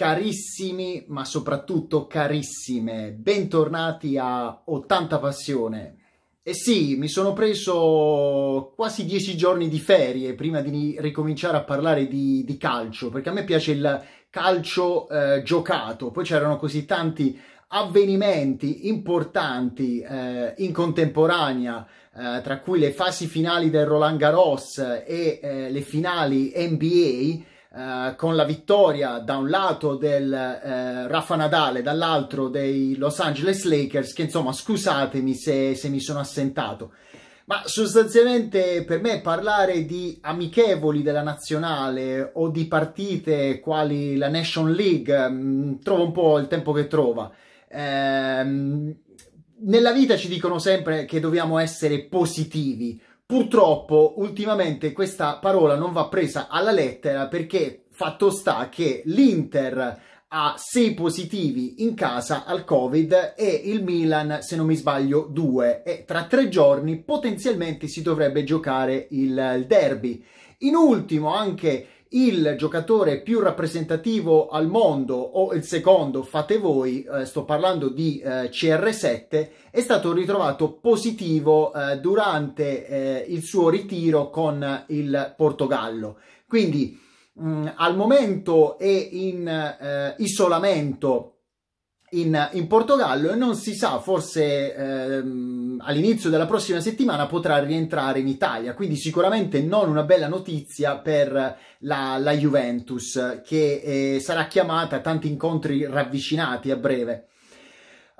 Carissimi, ma soprattutto carissime, bentornati a 80 Passione. E eh sì, mi sono preso quasi dieci giorni di ferie prima di ricominciare a parlare di, di calcio, perché a me piace il calcio eh, giocato. Poi c'erano così tanti avvenimenti importanti eh, in contemporanea, eh, tra cui le fasi finali del Roland Garros e eh, le finali NBA eh, con la vittoria da un lato del eh, Rafa Nadale, dall'altro dei Los Angeles Lakers, che insomma scusatemi se, se mi sono assentato. Ma sostanzialmente per me parlare di amichevoli della nazionale o di partite quali la Nation League mm, trova un po' il tempo che trova. Ehm, nella vita ci dicono sempre che dobbiamo essere positivi, Purtroppo ultimamente questa parola non va presa alla lettera perché fatto sta che l'Inter ha 6 positivi in casa al Covid e il Milan, se non mi sbaglio, 2 e tra tre giorni potenzialmente si dovrebbe giocare il derby. In ultimo anche il giocatore più rappresentativo al mondo o il secondo, fate voi, eh, sto parlando di eh, CR7, è stato ritrovato positivo eh, durante eh, il suo ritiro con il Portogallo. Quindi mh, mm, al momento è in eh, isolamento in, in, Portogallo e non si sa, forse ehm, all'inizio della prossima settimana potrà rientrare in Italia, quindi sicuramente non una bella notizia per la, la Juventus che eh, sarà chiamata a tanti incontri ravvicinati a breve.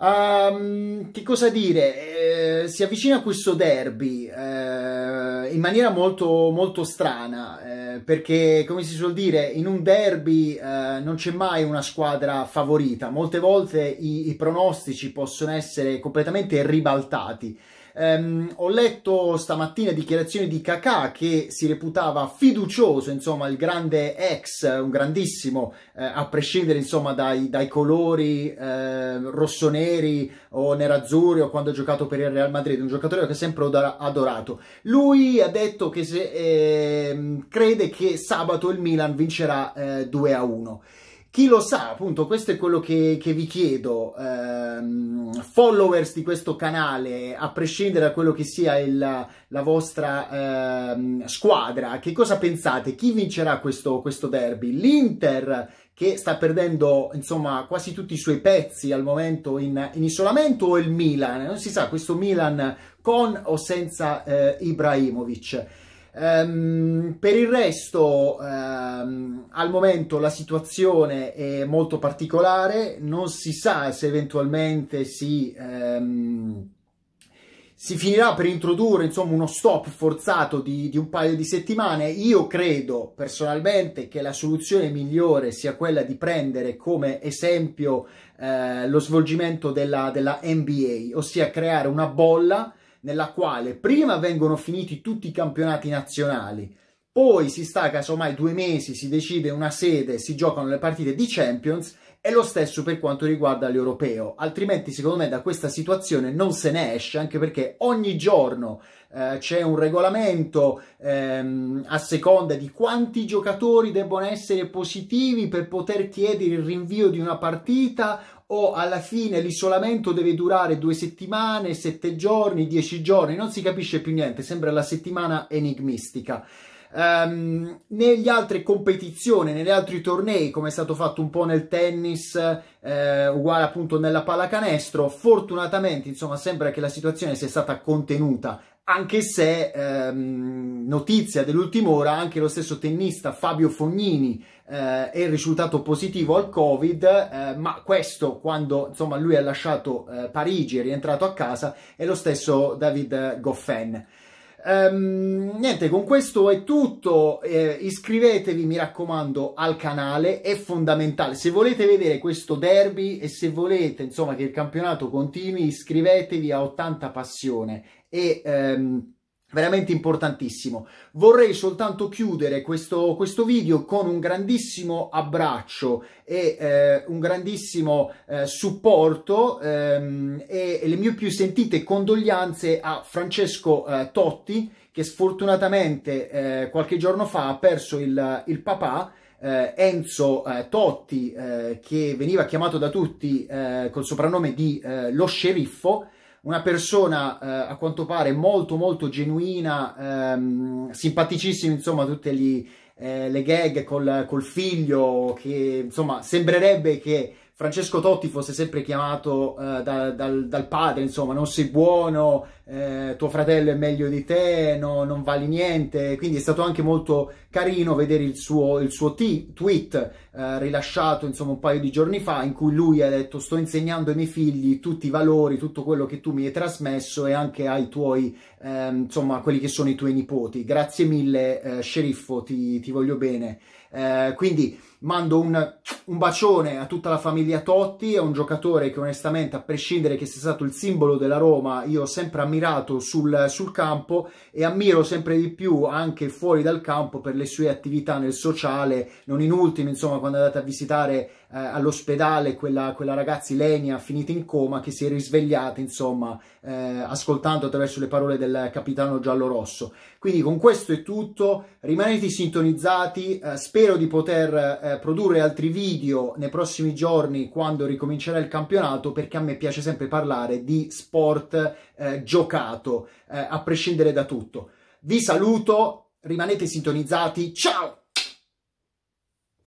Um, che cosa dire? Eh, si avvicina a questo derby eh, in maniera molto, molto strana, eh, perché come si suol dire, in un derby eh, non c'è mai una squadra favorita, molte volte i, i pronostici possono essere completamente ribaltati. Ehm, ho letto stamattina dichiarazioni di Kakà che si reputava fiducioso, insomma, il grande ex, un grandissimo, eh, a prescindere insomma dai, dai colori eh, rossoneri o nerazzurri o quando ha giocato per il Real Madrid, un giocatore che ho sempre adorato. Lui ha detto che se, eh, crede che sabato il Milan vincerà 2 eh, 1. Chi lo sa, appunto, questo è quello che, che vi chiedo. Eh, followers di questo canale, a prescindere da quello che sia il, la vostra eh, squadra, che cosa pensate? Chi vincerà questo, questo derby? L'Inter, che sta perdendo, insomma, quasi tutti i suoi pezzi al momento in, in isolamento, o il Milan? Non si sa, questo Milan con o senza eh, Ibrahimovic. Um, per il resto, um, al momento la situazione è molto particolare, non si sa se eventualmente si, um, si finirà per introdurre insomma, uno stop forzato di, di, un paio di settimane. Io credo personalmente che la soluzione migliore sia quella di prendere come esempio eh, lo svolgimento della, della NBA, ossia creare una bolla nella quale prima vengono finiti tutti i campionati nazionali, poi si stacca, casomai due mesi, si decide una sede, si giocano le partite di Champions è lo stesso per quanto riguarda l'europeo, altrimenti secondo me da questa situazione non se ne esce, anche perché ogni giorno eh, c'è un regolamento ehm, a seconda di quanti giocatori debbono essere positivi per poter chiedere il rinvio di una partita o alla fine l'isolamento deve durare due settimane, sette giorni, dieci giorni, non si capisce più niente, sembra la settimana enigmistica. Um, negli altri competizioni, negli altri tornei, come è stato fatto un po' nel tennis, eh, uguale appunto nella pallacanestro, fortunatamente insomma sembra che la situazione sia stata contenuta anche se ehm, notizia dell'ultima ora anche lo stesso tennista Fabio Fognini eh, è risultato positivo al covid eh, ma questo quando insomma lui ha lasciato eh, Parigi è rientrato a casa è lo stesso David Goffin Ehm, niente, con questo è tutto. Eh, iscrivetevi, mi raccomando, al canale, è fondamentale. Se volete vedere questo derby e se volete, insomma, che il campionato continui, iscrivetevi a 80 Passione e ehm, veramente importantissimo. Vorrei soltanto chiudere questo, questo, video con un grandissimo abbraccio e eh, un grandissimo eh, supporto ehm, e, e, le mie più sentite condoglianze a Francesco eh, Totti che sfortunatamente eh, qualche giorno fa ha perso il, il papà eh, Enzo eh, Totti, eh, che veniva chiamato da tutti eh, col soprannome di eh, Lo Sceriffo, una persona eh, a quanto pare molto molto genuina, ehm, simpaticissima insomma tutte gli, eh, le gag col, col, figlio che insomma sembrerebbe che Francesco Totti fosse sempre chiamato eh, da, dal, dal, padre insomma non sei buono, eh, tuo fratello è meglio di te, no, non vali niente quindi è stato anche molto carino vedere il suo, il suo t- tweet eh, rilasciato insomma un paio di giorni fa in cui lui ha detto sto insegnando ai miei figli tutti i valori, tutto quello che tu mi hai trasmesso e anche ai tuoi, ehm, insomma, quelli che sono i tuoi nipoti. Grazie mille eh, sceriffo, ti, ti, voglio bene. Eh, quindi mando un, un, bacione a tutta la famiglia Totti, è un giocatore che onestamente, a prescindere che sia stato il simbolo della Roma, io ho sempre ammirato sul, sul campo e ammiro sempre di più anche fuori dal campo per le sue attività nel sociale, non in ultimo, insomma, quando è andata a visitare eh, all'ospedale quella, quella, ragazza Ilenia finita in coma che si è risvegliata, insomma, eh, ascoltando attraverso le parole del capitano giallo-rosso. Quindi con questo è tutto, rimanete sintonizzati, eh, spero di poter eh, produrre altri video nei prossimi giorni quando ricomincerà il campionato perché a me piace sempre parlare di sport eh, giocato, eh, a prescindere da tutto. Vi saluto, rimanete sintonizzati. Ciao!